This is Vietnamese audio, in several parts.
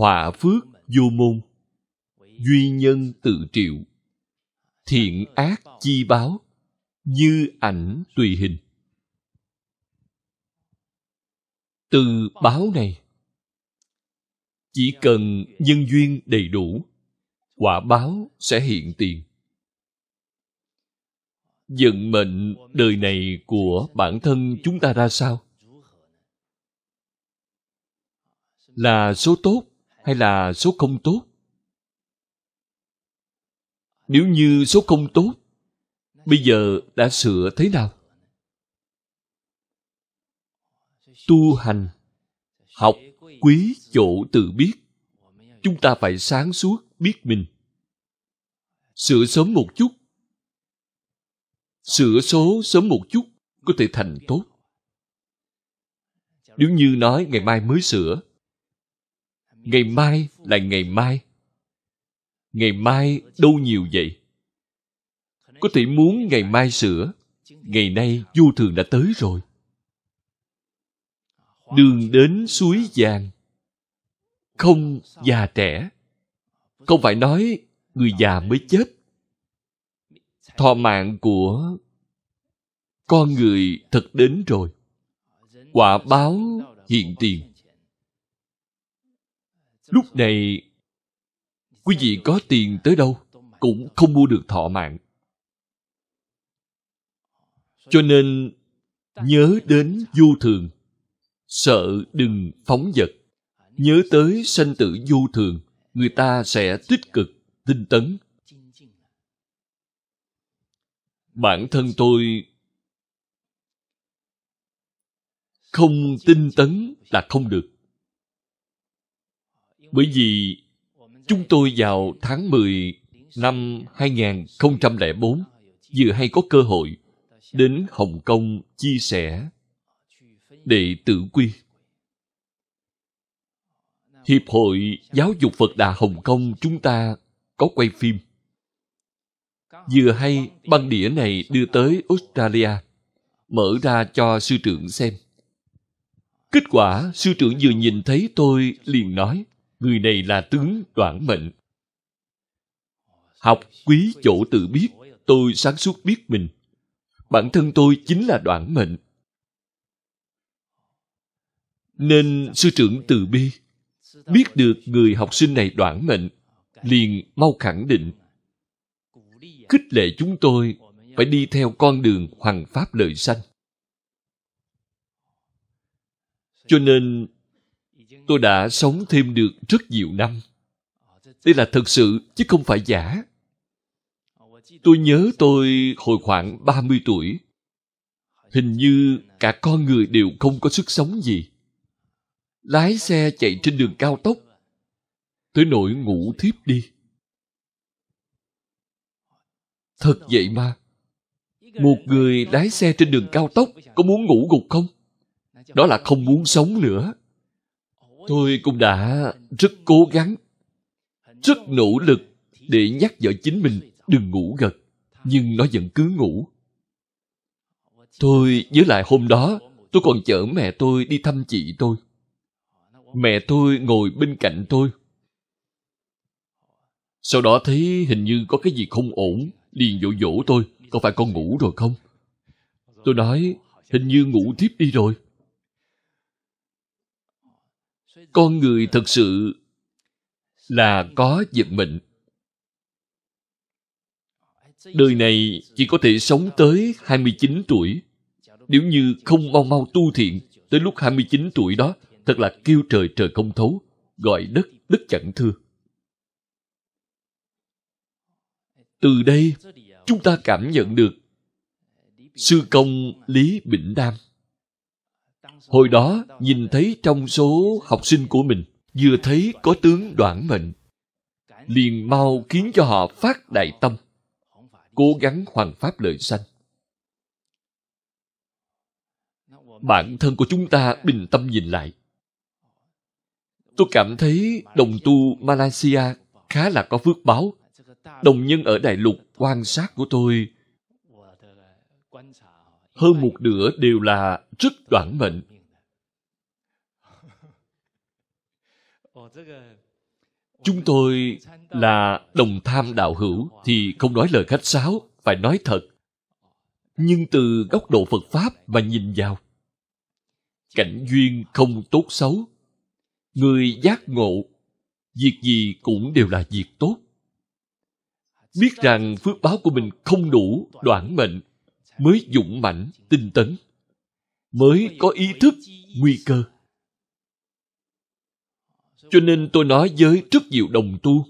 Hòa phước vô môn Duy nhân tự triệu Thiện ác chi báo Như ảnh tùy hình Từ báo này Chỉ cần nhân duyên đầy đủ Quả báo sẽ hiện tiền Vận mệnh đời này của bản thân chúng ta ra sao? Là số tốt hay là số không tốt nếu như số không tốt bây giờ đã sửa thế nào tu hành học quý chỗ tự biết chúng ta phải sáng suốt biết mình sửa sớm một chút sửa số sớm một chút có thể thành tốt nếu như nói ngày mai mới sửa ngày mai là ngày mai ngày mai đâu nhiều vậy có thể muốn ngày mai sửa ngày nay vô thường đã tới rồi đường đến suối vàng không già trẻ không phải nói người già mới chết thọ mạng của con người thật đến rồi quả báo hiện tiền lúc này quý vị có tiền tới đâu cũng không mua được thọ mạng cho nên nhớ đến vô thường sợ đừng phóng vật nhớ tới sanh tử vô thường người ta sẽ tích cực tinh tấn bản thân tôi không tinh tấn là không được bởi vì chúng tôi vào tháng 10 năm 2004 vừa hay có cơ hội đến Hồng Kông chia sẻ để tự quy. Hiệp hội Giáo dục Phật Đà Hồng Kông chúng ta có quay phim. Vừa hay băng đĩa này đưa tới Australia, mở ra cho sư trưởng xem. Kết quả sư trưởng vừa nhìn thấy tôi liền nói người này là tướng đoạn mệnh học quý chỗ tự biết tôi sáng suốt biết mình bản thân tôi chính là đoạn mệnh nên sư trưởng từ bi biết được người học sinh này đoạn mệnh liền mau khẳng định khích lệ chúng tôi phải đi theo con đường hoằng pháp lợi sanh cho nên tôi đã sống thêm được rất nhiều năm đây là thật sự chứ không phải giả tôi nhớ tôi hồi khoảng 30 tuổi hình như cả con người đều không có sức sống gì lái xe chạy trên đường cao tốc tới nỗi ngủ thiếp đi thật vậy mà một người lái xe trên đường cao tốc có muốn ngủ gục không đó là không muốn sống nữa tôi cũng đã rất cố gắng rất nỗ lực để nhắc vợ chính mình đừng ngủ gật nhưng nó vẫn cứ ngủ tôi nhớ lại hôm đó tôi còn chở mẹ tôi đi thăm chị tôi mẹ tôi ngồi bên cạnh tôi sau đó thấy hình như có cái gì không ổn liền dỗ dỗ tôi có phải con ngủ rồi không tôi nói hình như ngủ thiếp đi rồi con người thực sự là có dịch mệnh, đời này chỉ có thể sống tới 29 tuổi. Nếu như không mau mau tu thiện, tới lúc 29 tuổi đó, thật là kêu trời trời không thấu, gọi đất đất chẳng thưa. Từ đây, chúng ta cảm nhận được sư công Lý Bỉnh Đam Hồi đó, nhìn thấy trong số học sinh của mình, vừa thấy có tướng đoạn mệnh. Liền mau khiến cho họ phát đại tâm, cố gắng hoàn pháp lợi sanh. Bản thân của chúng ta bình tâm nhìn lại. Tôi cảm thấy đồng tu Malaysia khá là có phước báo. Đồng nhân ở đại lục quan sát của tôi hơn một nửa đều là rất đoạn mệnh chúng tôi là đồng tham đạo hữu thì không nói lời khách sáo phải nói thật nhưng từ góc độ phật pháp mà nhìn vào cảnh duyên không tốt xấu người giác ngộ việc gì cũng đều là việc tốt biết rằng phước báo của mình không đủ đoạn mệnh mới dũng mãnh tinh tấn mới có ý thức nguy cơ cho nên tôi nói với rất nhiều đồng tu,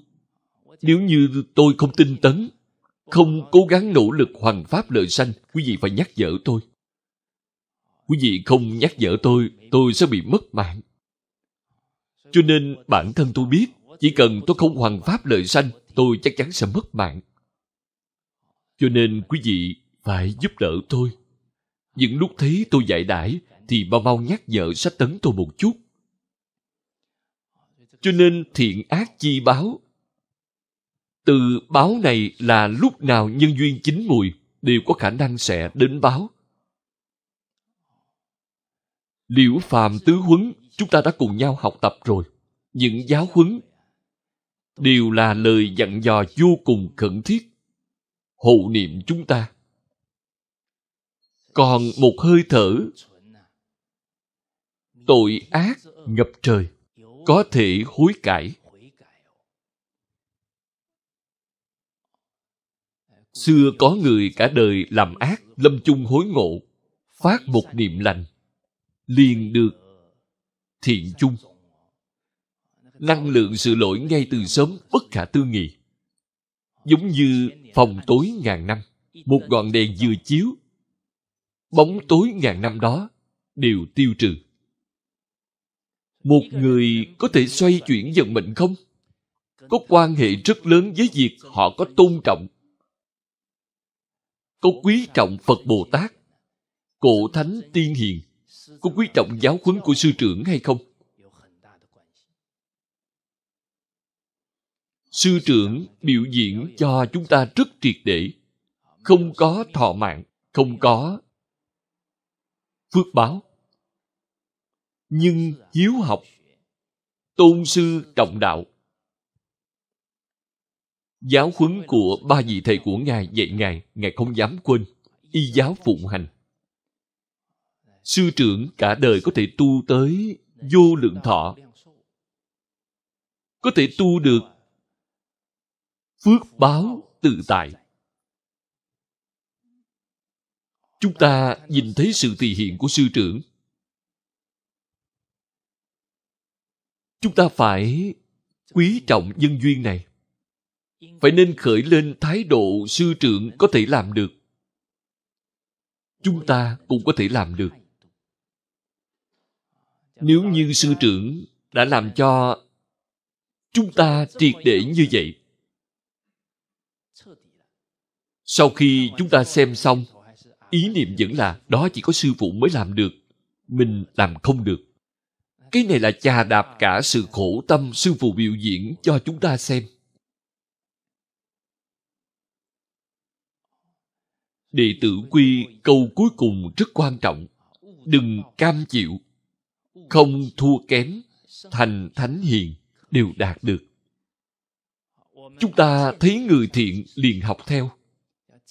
nếu như tôi không tinh tấn, không cố gắng nỗ lực hoàn pháp lời sanh, quý vị phải nhắc nhở tôi. Quý vị không nhắc nhở tôi, tôi sẽ bị mất mạng. Cho nên bản thân tôi biết, chỉ cần tôi không hoàn pháp lời sanh, tôi chắc chắn sẽ mất mạng. Cho nên quý vị phải giúp đỡ tôi. Những lúc thấy tôi dạy đãi thì mau mau nhắc nhở sách tấn tôi một chút cho nên thiện ác chi báo từ báo này là lúc nào nhân duyên chín mùi đều có khả năng sẽ đến báo liễu phàm tứ huấn chúng ta đã cùng nhau học tập rồi những giáo huấn đều là lời dặn dò vô cùng khẩn thiết hộ niệm chúng ta còn một hơi thở tội ác ngập trời có thể hối cải xưa có người cả đời làm ác lâm chung hối ngộ phát một niệm lành liền được thiện chung năng lượng sự lỗi ngay từ sớm bất khả tư nghị giống như phòng tối ngàn năm một ngọn đèn vừa chiếu bóng tối ngàn năm đó đều tiêu trừ một người có thể xoay chuyển vận mệnh không có quan hệ rất lớn với việc họ có tôn trọng có quý trọng phật bồ tát cổ thánh tiên hiền có quý trọng giáo huấn của sư trưởng hay không sư trưởng biểu diễn cho chúng ta rất triệt để không có thọ mạng không có phước báo nhưng hiếu học tôn sư trọng đạo giáo huấn của ba vị thầy của ngài dạy ngài ngài không dám quên y giáo phụng hành sư trưởng cả đời có thể tu tới vô lượng thọ có thể tu được phước báo tự tại chúng ta nhìn thấy sự thị hiện của sư trưởng chúng ta phải quý trọng nhân duyên này phải nên khởi lên thái độ sư trưởng có thể làm được chúng ta cũng có thể làm được nếu như sư trưởng đã làm cho chúng ta triệt để như vậy sau khi chúng ta xem xong ý niệm vẫn là đó chỉ có sư phụ mới làm được mình làm không được cái này là chà đạp cả sự khổ tâm sư phụ biểu diễn cho chúng ta xem đệ tử quy câu cuối cùng rất quan trọng đừng cam chịu không thua kém thành thánh hiền đều đạt được chúng ta thấy người thiện liền học theo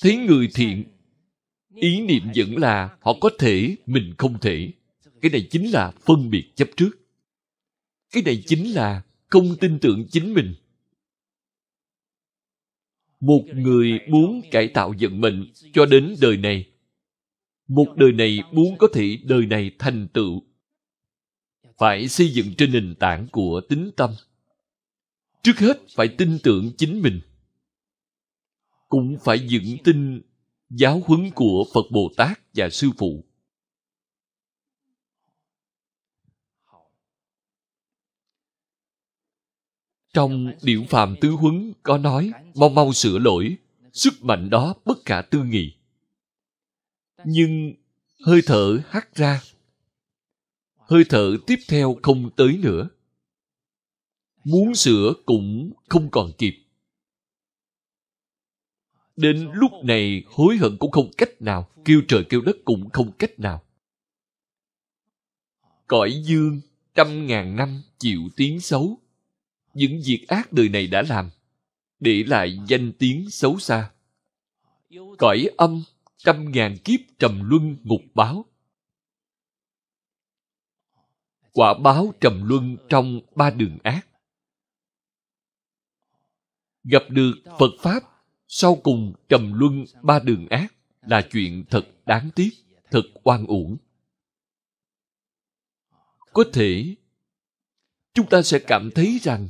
thấy người thiện ý niệm vẫn là họ có thể mình không thể cái này chính là phân biệt chấp trước cái này chính là không tin tưởng chính mình một người muốn cải tạo vận mệnh cho đến đời này một đời này muốn có thể đời này thành tựu phải xây dựng trên nền tảng của tính tâm trước hết phải tin tưởng chính mình cũng phải dựng tin giáo huấn của phật bồ tát và sư phụ Trong Điệu phàm Tứ Huấn có nói, mau mau sửa lỗi, sức mạnh đó bất cả tư nghị. Nhưng hơi thở hắt ra, hơi thở tiếp theo không tới nữa. Muốn sửa cũng không còn kịp. Đến lúc này hối hận cũng không cách nào, kêu trời kêu đất cũng không cách nào. Cõi dương trăm ngàn năm chịu tiếng xấu, những việc ác đời này đã làm để lại danh tiếng xấu xa cõi âm trăm ngàn kiếp trầm luân ngục báo quả báo trầm luân trong ba đường ác gặp được phật pháp sau cùng trầm luân ba đường ác là chuyện thật đáng tiếc thật oan uổng có thể chúng ta sẽ cảm thấy rằng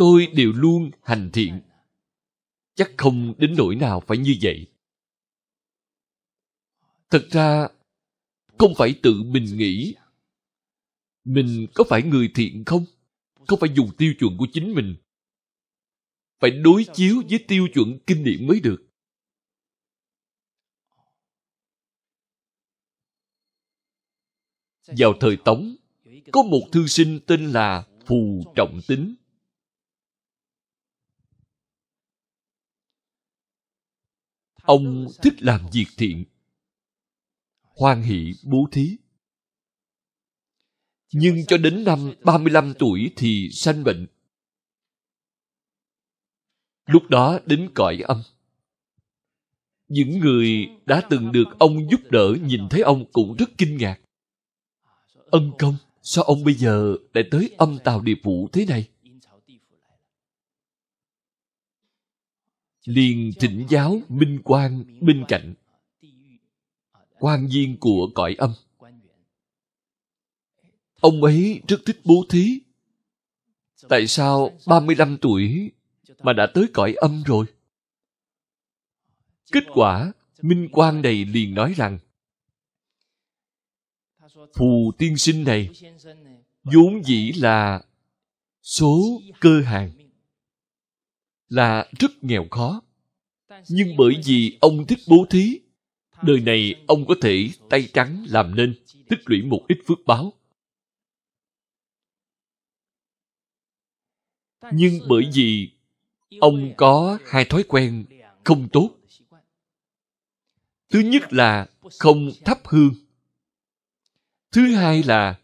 tôi đều luôn hành thiện chắc không đến nỗi nào phải như vậy thật ra không phải tự mình nghĩ mình có phải người thiện không không phải dùng tiêu chuẩn của chính mình phải đối chiếu với tiêu chuẩn kinh điển mới được vào thời tống có một thư sinh tên là phù trọng tính ông thích làm việc thiện hoan hỷ bố thí nhưng cho đến năm 35 tuổi thì sanh bệnh. Lúc đó đến cõi âm. Những người đã từng được ông giúp đỡ nhìn thấy ông cũng rất kinh ngạc. Ân công, sao ông bây giờ lại tới âm tàu địa phủ thế này? liền thỉnh giáo Minh quan bên cạnh quan viên của cõi âm ông ấy rất thích bố thí tại sao 35 tuổi mà đã tới cõi âm rồi kết quả minh quan này liền nói rằng phù tiên sinh này vốn dĩ là số cơ hàng là rất nghèo khó nhưng bởi vì ông thích bố thí đời này ông có thể tay trắng làm nên tích lũy một ít phước báo nhưng bởi vì ông có hai thói quen không tốt thứ nhất là không thắp hương thứ hai là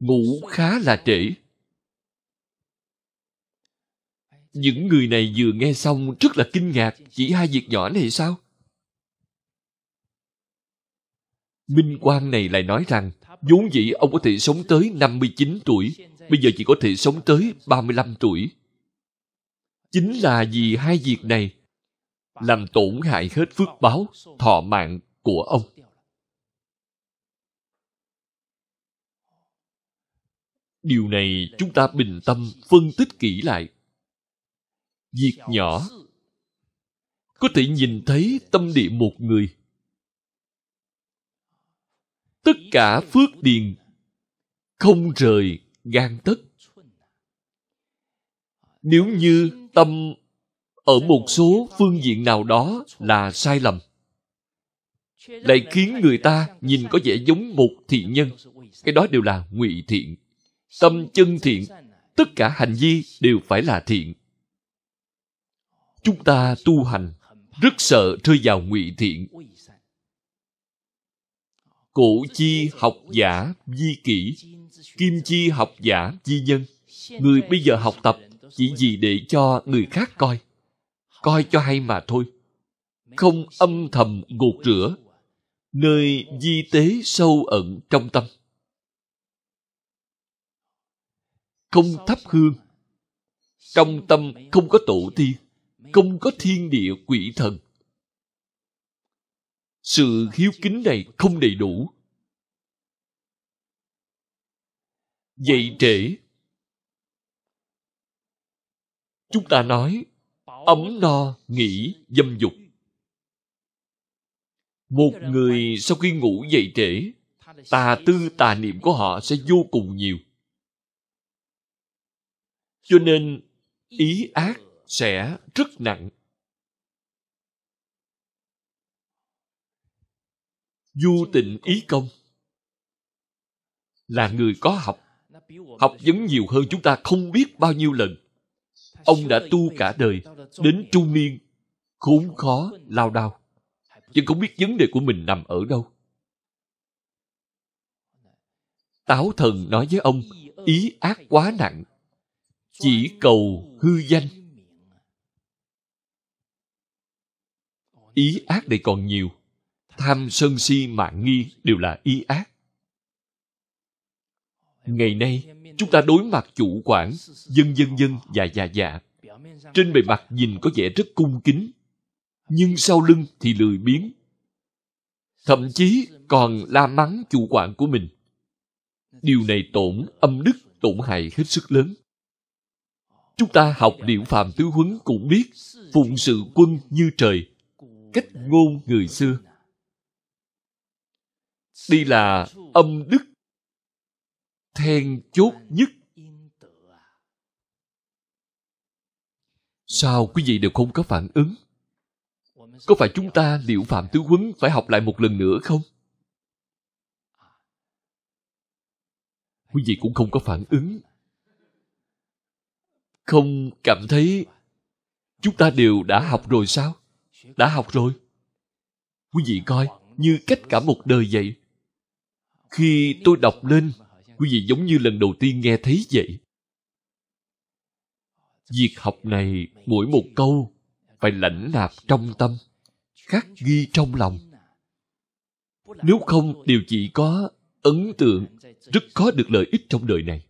ngủ khá là trễ Những người này vừa nghe xong rất là kinh ngạc, chỉ hai việc nhỏ này sao? Minh Quang này lại nói rằng, vốn dĩ ông có thể sống tới 59 tuổi, bây giờ chỉ có thể sống tới 35 tuổi. Chính là vì hai việc này làm tổn hại hết phước báo, thọ mạng của ông. Điều này chúng ta bình tâm phân tích kỹ lại việc nhỏ có thể nhìn thấy tâm địa một người tất cả phước điền không rời gan tất nếu như tâm ở một số phương diện nào đó là sai lầm lại khiến người ta nhìn có vẻ giống một thiện nhân cái đó đều là ngụy thiện tâm chân thiện tất cả hành vi đều phải là thiện chúng ta tu hành rất sợ rơi vào ngụy thiện cổ chi học giả di kỷ kim chi học giả di nhân người bây giờ học tập chỉ vì để cho người khác coi coi cho hay mà thôi không âm thầm gột rửa nơi di tế sâu ẩn trong tâm không thắp hương trong tâm không có tổ tiên không có thiên địa quỷ thần sự hiếu kính này không đầy đủ dậy trễ chúng ta nói ấm no nghỉ dâm dục một người sau khi ngủ dậy trễ tà tư tà niệm của họ sẽ vô cùng nhiều cho nên ý ác sẽ rất nặng. Du tịnh ý công là người có học. Học vấn nhiều hơn chúng ta không biết bao nhiêu lần. Ông đã tu cả đời, đến trung niên, khốn khó, lao đao. Chứ không biết vấn đề của mình nằm ở đâu. Táo thần nói với ông, ý ác quá nặng, chỉ cầu hư danh ý ác đây còn nhiều tham sân si mạng nghi đều là ý ác ngày nay chúng ta đối mặt chủ quản dân dân dân và dạ dạ trên bề mặt nhìn có vẻ rất cung kính nhưng sau lưng thì lười biếng thậm chí còn la mắng chủ quản của mình điều này tổn âm đức tổn hại hết sức lớn chúng ta học điệu phàm tứ huấn cũng biết phụng sự quân như trời cách ngôn người xưa đây là âm đức then chốt nhất sao quý vị đều không có phản ứng có phải chúng ta liệu phạm tứ huấn phải học lại một lần nữa không quý vị cũng không có phản ứng không cảm thấy chúng ta đều đã học rồi sao đã học rồi quý vị coi như cách cả một đời vậy khi tôi đọc lên quý vị giống như lần đầu tiên nghe thấy vậy việc học này mỗi một câu phải lãnh nạp trong tâm khắc ghi trong lòng nếu không điều chỉ có ấn tượng rất khó được lợi ích trong đời này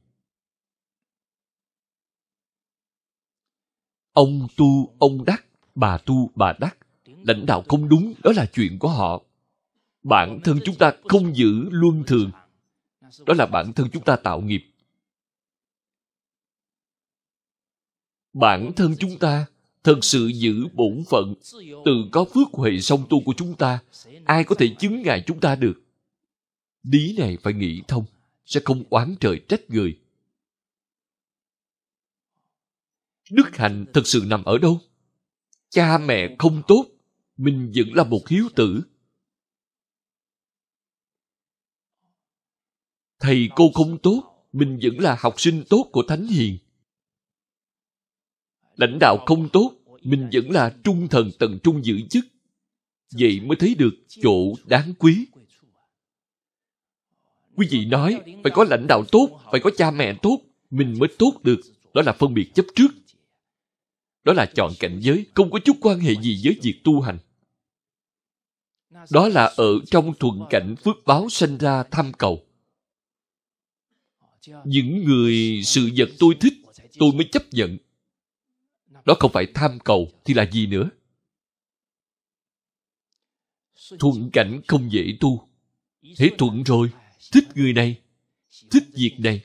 ông tu ông đắc bà tu bà đắc lãnh đạo không đúng đó là chuyện của họ bản thân chúng ta không giữ luân thường đó là bản thân chúng ta tạo nghiệp bản thân chúng ta thật sự giữ bổn phận từ có phước huệ song tu của chúng ta ai có thể chứng ngại chúng ta được lý này phải nghĩ thông sẽ không oán trời trách người đức hạnh thật sự nằm ở đâu cha mẹ không tốt mình vẫn là một hiếu tử thầy cô không tốt mình vẫn là học sinh tốt của thánh hiền lãnh đạo không tốt mình vẫn là trung thần tận trung giữ chức vậy mới thấy được chỗ đáng quý quý vị nói phải có lãnh đạo tốt phải có cha mẹ tốt mình mới tốt được đó là phân biệt chấp trước đó là chọn cảnh giới không có chút quan hệ gì với việc tu hành đó là ở trong thuận cảnh phước báo sanh ra tham cầu những người sự vật tôi thích tôi mới chấp nhận đó không phải tham cầu thì là gì nữa thuận cảnh không dễ tu thế thuận rồi thích người này thích việc này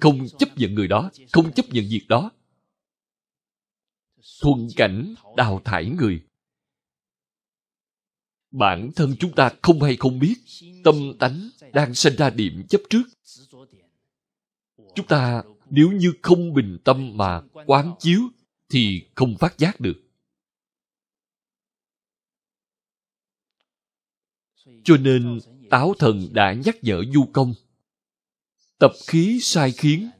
không chấp nhận người đó không chấp nhận việc đó thuần cảnh đào thải người bản thân chúng ta không hay không biết tâm tánh đang sinh ra điểm chấp trước chúng ta nếu như không bình tâm mà quán chiếu thì không phát giác được cho nên táo thần đã nhắc nhở du công tập khí sai khiến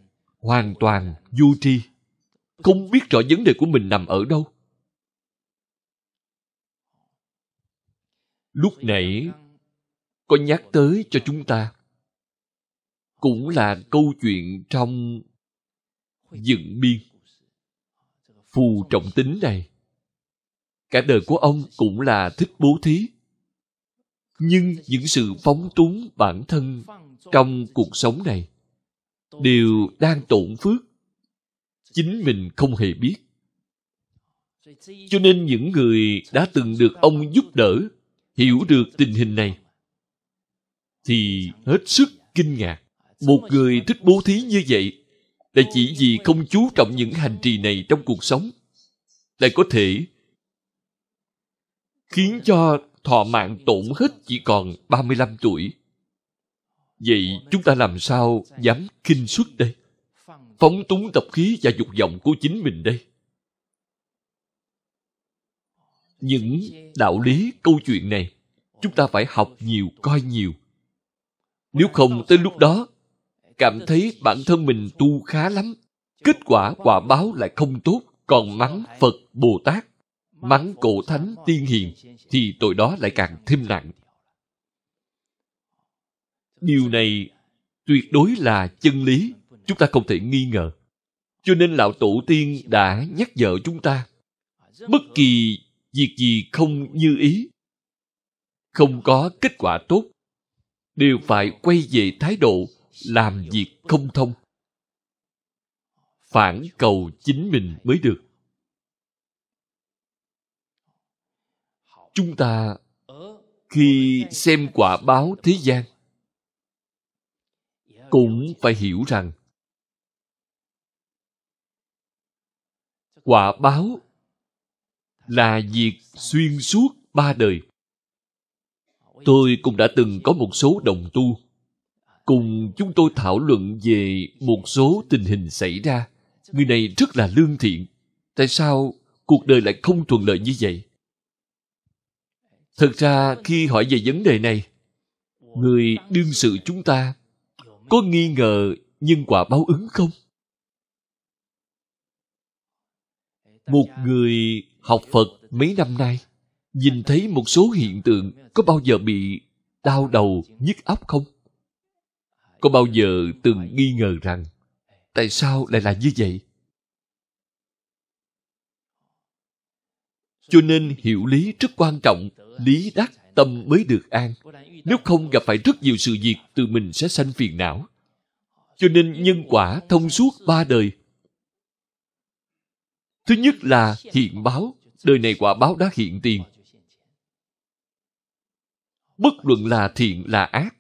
hoàn toàn du tri không biết rõ vấn đề của mình nằm ở đâu lúc nãy có nhắc tới cho chúng ta cũng là câu chuyện trong dựng biên phù trọng tính này cả đời của ông cũng là thích bố thí nhưng những sự phóng túng bản thân trong cuộc sống này đều đang tổn phước chính mình không hề biết cho nên những người đã từng được ông giúp đỡ hiểu được tình hình này thì hết sức kinh ngạc một người thích bố thí như vậy là chỉ vì không chú trọng những hành trì này trong cuộc sống lại có thể khiến cho thọ mạng tổn hết chỉ còn 35 tuổi. Vậy chúng ta làm sao dám kinh suất đây? phóng túng tập khí và dục vọng của chính mình đây những đạo lý câu chuyện này chúng ta phải học nhiều coi nhiều nếu không tới lúc đó cảm thấy bản thân mình tu khá lắm kết quả quả báo lại không tốt còn mắng phật bồ tát mắng cổ thánh tiên hiền thì tội đó lại càng thêm nặng điều này tuyệt đối là chân lý chúng ta không thể nghi ngờ cho nên lão tổ tiên đã nhắc nhở chúng ta bất kỳ việc gì không như ý không có kết quả tốt đều phải quay về thái độ làm việc không thông phản cầu chính mình mới được chúng ta khi xem quả báo thế gian cũng phải hiểu rằng quả báo là việc xuyên suốt ba đời tôi cũng đã từng có một số đồng tu cùng chúng tôi thảo luận về một số tình hình xảy ra người này rất là lương thiện tại sao cuộc đời lại không thuận lợi như vậy thật ra khi hỏi về vấn đề này người đương sự chúng ta có nghi ngờ nhân quả báo ứng không một người học phật mấy năm nay nhìn thấy một số hiện tượng có bao giờ bị đau đầu nhức óc không có bao giờ từng nghi ngờ rằng tại sao lại là như vậy cho nên hiểu lý rất quan trọng lý đắc tâm mới được an nếu không gặp phải rất nhiều sự việc từ mình sẽ sanh phiền não cho nên nhân quả thông suốt ba đời Thứ nhất là hiện báo. Đời này quả báo đã hiện tiền. Bất luận là thiện là ác.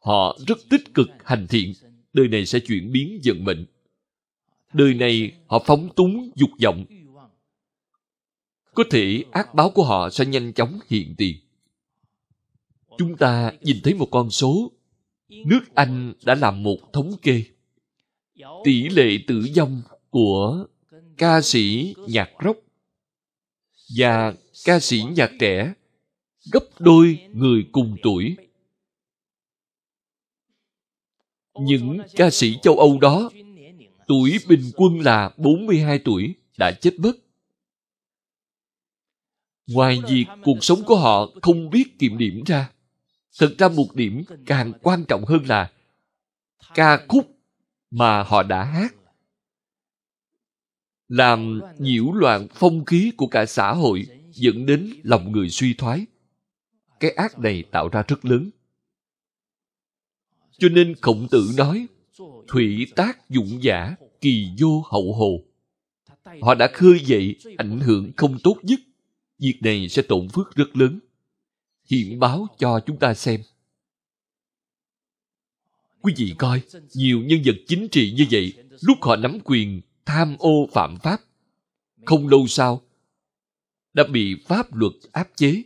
Họ rất tích cực hành thiện. Đời này sẽ chuyển biến vận mệnh. Đời này họ phóng túng dục vọng. Có thể ác báo của họ sẽ nhanh chóng hiện tiền. Chúng ta nhìn thấy một con số. Nước Anh đã làm một thống kê. Tỷ lệ tử vong của ca sĩ nhạc rock và ca sĩ nhạc trẻ gấp đôi người cùng tuổi những ca sĩ châu Âu đó tuổi bình quân là 42 tuổi đã chết mất. Ngoài việc cuộc sống của họ không biết kiểm điểm ra, thật ra một điểm càng quan trọng hơn là ca khúc mà họ đã hát làm nhiễu loạn phong khí của cả xã hội dẫn đến lòng người suy thoái cái ác này tạo ra rất lớn cho nên khổng tử nói thủy tác dụng giả kỳ vô hậu hồ họ đã khơi dậy ảnh hưởng không tốt nhất việc này sẽ tổn phước rất lớn hiện báo cho chúng ta xem quý vị coi nhiều nhân vật chính trị như vậy lúc họ nắm quyền tham ô phạm pháp không lâu sau đã bị pháp luật áp chế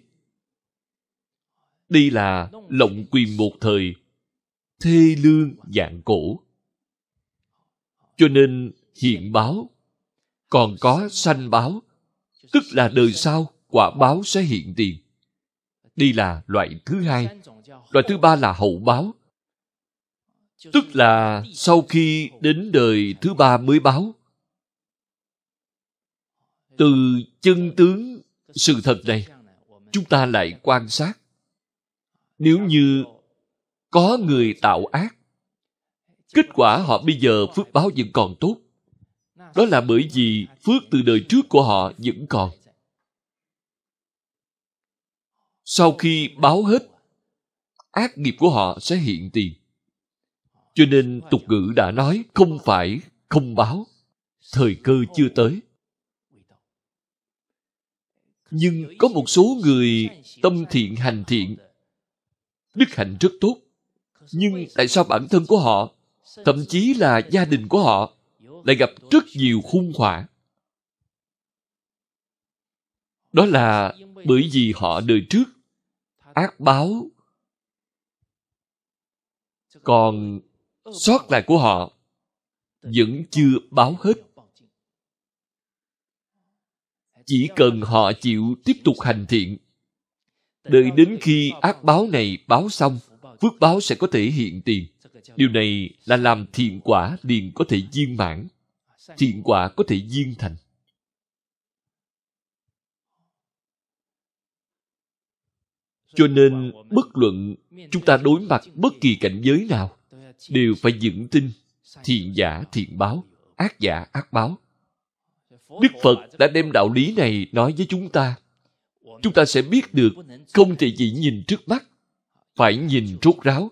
đây là lộng quyền một thời thê lương dạng cổ cho nên hiện báo còn có sanh báo tức là đời sau quả báo sẽ hiện tiền đây là loại thứ hai loại thứ ba là hậu báo tức là sau khi đến đời thứ ba mới báo từ chân tướng sự thật này chúng ta lại quan sát nếu như có người tạo ác kết quả họ bây giờ phước báo vẫn còn tốt đó là bởi vì phước từ đời trước của họ vẫn còn sau khi báo hết ác nghiệp của họ sẽ hiện tiền cho nên tục ngữ đã nói không phải không báo thời cơ chưa tới nhưng có một số người tâm thiện hành thiện đức hạnh rất tốt nhưng tại sao bản thân của họ thậm chí là gia đình của họ lại gặp rất nhiều khung họa đó là bởi vì họ đời trước ác báo còn sót lại của họ vẫn chưa báo hết chỉ cần họ chịu tiếp tục hành thiện đợi đến khi ác báo này báo xong phước báo sẽ có thể hiện tiền điều này là làm thiện quả liền có thể viên mãn thiện quả có thể viên thành cho nên bất luận chúng ta đối mặt bất kỳ cảnh giới nào đều phải dựng tin thiện giả thiện báo ác giả ác báo đức phật đã đem đạo lý này nói với chúng ta chúng ta sẽ biết được không thể chỉ nhìn trước mắt phải nhìn rốt ráo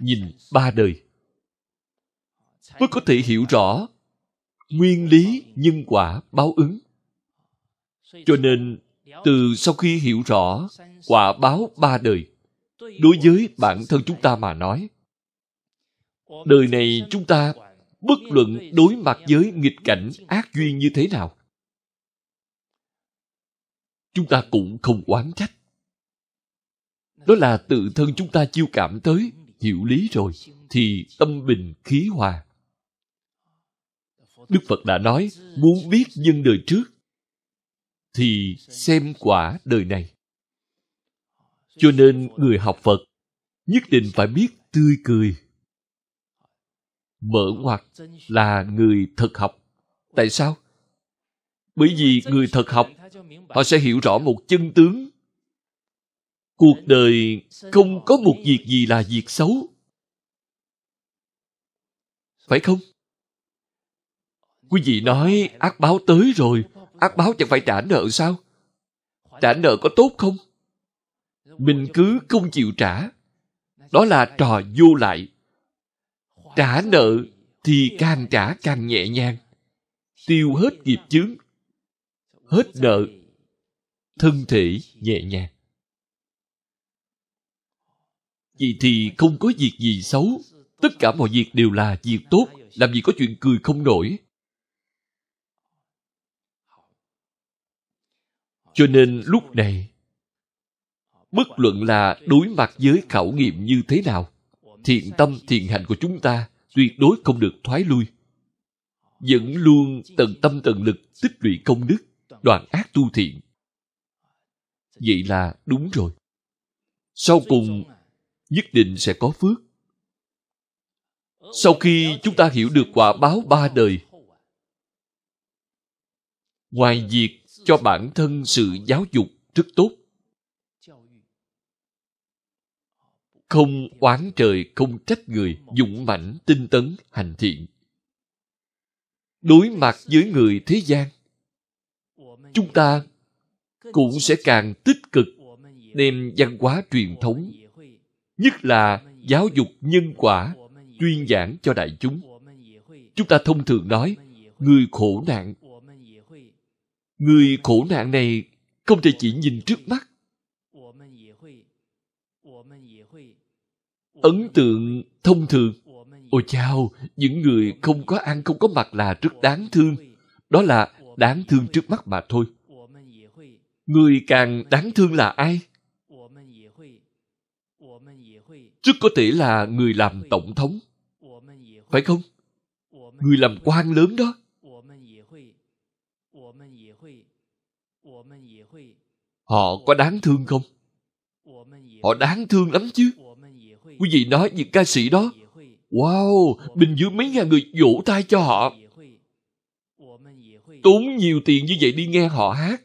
nhìn ba đời mới có thể hiểu rõ nguyên lý nhân quả báo ứng cho nên từ sau khi hiểu rõ quả báo ba đời đối với bản thân chúng ta mà nói đời này chúng ta bất luận đối mặt với nghịch cảnh ác duyên như thế nào chúng ta cũng không oán trách đó là tự thân chúng ta chiêu cảm tới hiểu lý rồi thì tâm bình khí hòa đức phật đã nói muốn biết nhân đời trước thì xem quả đời này cho nên người học phật nhất định phải biết tươi cười mở ngoặt là người thực học tại sao bởi vì người thực học họ sẽ hiểu rõ một chân tướng cuộc đời không có một việc gì là việc xấu phải không quý vị nói ác báo tới rồi ác báo chẳng phải trả nợ sao trả nợ có tốt không mình cứ không chịu trả đó là trò vô lại trả nợ thì càng trả càng nhẹ nhàng tiêu hết nghiệp chướng hết nợ thân thể nhẹ nhàng vì thì không có việc gì xấu tất cả mọi việc đều là việc tốt làm gì có chuyện cười không nổi cho nên lúc này bất luận là đối mặt với khảo nghiệm như thế nào thiện tâm thiện hạnh của chúng ta tuyệt đối không được thoái lui vẫn luôn tận tâm tận lực tích lũy công đức đoàn ác tu thiện vậy là đúng rồi sau cùng nhất định sẽ có phước sau khi chúng ta hiểu được quả báo ba đời ngoài việc cho bản thân sự giáo dục rất tốt không oán trời không trách người dũng mãnh tinh tấn hành thiện đối mặt với người thế gian chúng ta cũng sẽ càng tích cực đem văn hóa truyền thống nhất là giáo dục nhân quả chuyên giảng cho đại chúng chúng ta thông thường nói người khổ nạn người khổ nạn này không thể chỉ nhìn trước mắt ấn tượng thông thường ôi chao những người không có ăn không có mặc là rất đáng thương đó là đáng thương trước mắt mà thôi người càng đáng thương là ai rất có thể là người làm tổng thống phải không người làm quan lớn đó họ có đáng thương không Họ đáng thương lắm chứ. Quý vị nói những ca sĩ đó, wow, Bình dưới mấy ngàn người vỗ tay cho họ. Tốn nhiều tiền như vậy đi nghe họ hát.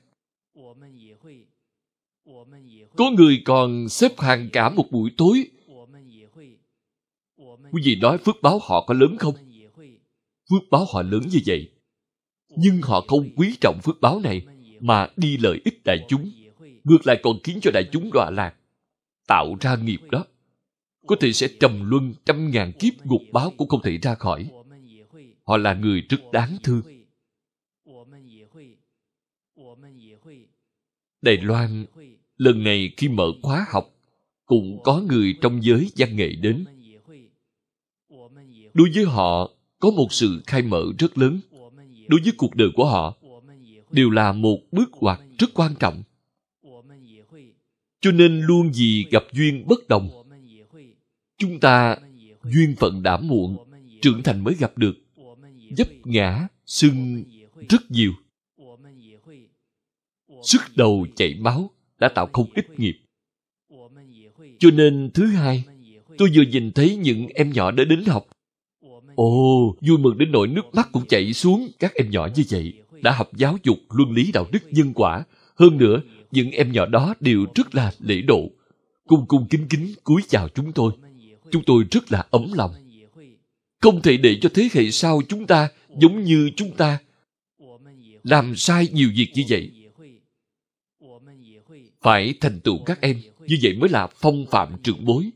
Có người còn xếp hàng cả một buổi tối. Quý vị nói phước báo họ có lớn không? Phước báo họ lớn như vậy. Nhưng họ không quý trọng phước báo này mà đi lợi ích đại chúng ngược lại còn khiến cho đại chúng đọa lạc, tạo ra nghiệp đó. Có thể sẽ trầm luân trăm ngàn kiếp ngục báo cũng không thể ra khỏi. Họ là người rất đáng thương. Đài Loan lần này khi mở khóa học cũng có người trong giới văn nghệ đến. Đối với họ có một sự khai mở rất lớn. Đối với cuộc đời của họ đều là một bước ngoặt rất quan trọng cho nên luôn vì gặp duyên bất đồng chúng ta duyên phận đã muộn trưởng thành mới gặp được dấp ngã sưng rất nhiều sức đầu chảy máu đã tạo không ít nghiệp cho nên thứ hai tôi vừa nhìn thấy những em nhỏ đã đến học ồ vui mừng đến nỗi nước mắt cũng chảy xuống các em nhỏ như vậy đã học giáo dục luân lý đạo đức nhân quả hơn nữa những em nhỏ đó đều rất là lễ độ cung cung kính kính cúi chào chúng tôi chúng tôi rất là ấm lòng không thể để cho thế hệ sau chúng ta giống như chúng ta làm sai nhiều việc như vậy phải thành tựu các em như vậy mới là phong phạm trưởng bối